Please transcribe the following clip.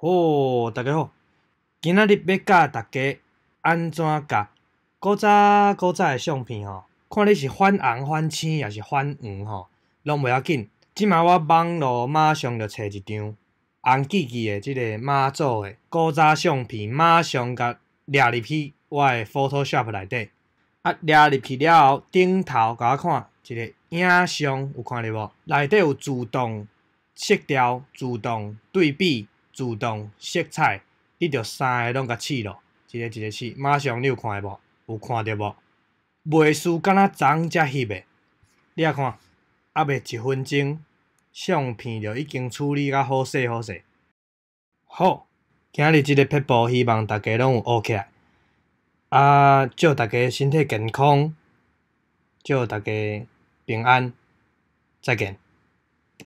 好，大家好，今仔日要教大家安怎甲古早古早诶相片吼。看你是反红反青，抑是反黄吼，拢袂要紧。即马我网络马上就找一张红记记诶，即个马祖诶古早相片，马上甲掠入去我诶 Photoshop 内底。啊，掠入去了后，顶头甲我看一个影像，有看到无？内底有自动色调、自动对比。自动色彩，你着三个拢甲试咯，一个一个试，马上你有看无？有看着无？袂输敢若昏才翕诶，你来看，啊未一分钟，相片就已经处理甲好势好势。好，今日即个拍步，希望大家拢有学起来。啊，祝大家身体健康，祝大家平安，再见。